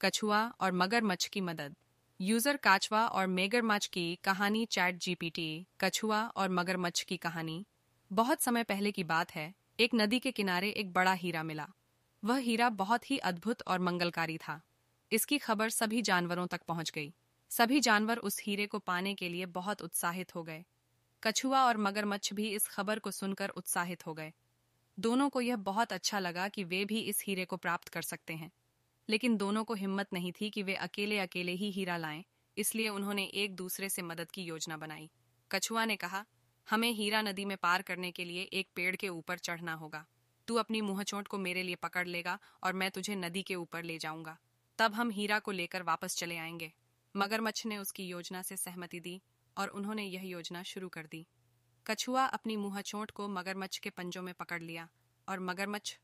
कछुआ और मगरमच्छ की मदद यूजर काचवा और मेगरमच्छ की कहानी चैट जीपीटी कछुआ और मगरमच्छ की कहानी बहुत समय पहले की बात है एक नदी के किनारे एक बड़ा हीरा मिला वह हीरा बहुत ही अद्भुत और मंगलकारी था इसकी खबर सभी जानवरों तक पहुंच गई सभी जानवर उस हीरे को पाने के लिए बहुत उत्साहित हो गए कछुआ और मगरमच्छ भी इस खबर को सुनकर उत्साहित हो गए दोनों को यह बहुत अच्छा लगा कि वे भी इस हीरे को प्राप्त कर सकते हैं लेकिन दोनों को हिम्मत नहीं थी कि वे अकेले अकेले ही हीरा लाएं इसलिए उन्होंने एक दूसरे से मदद की योजना बनाई कछुआ ने कहा हमें हीरा नदी में पार करने के लिए एक पेड़ के ऊपर चढ़ना होगा तू अपनी मुंहचोट को मेरे लिए पकड़ लेगा और मैं तुझे नदी के ऊपर ले जाऊंगा तब हम हीरा को लेकर वापस चले आएंगे मगरमच्छ ने उसकी योजना से सहमति दी और उन्होंने यह योजना शुरू कर दी कछुआ अपनी मुंहचोट को मगरमच्छ के पंजों में पकड़ लिया और मगरमच्छ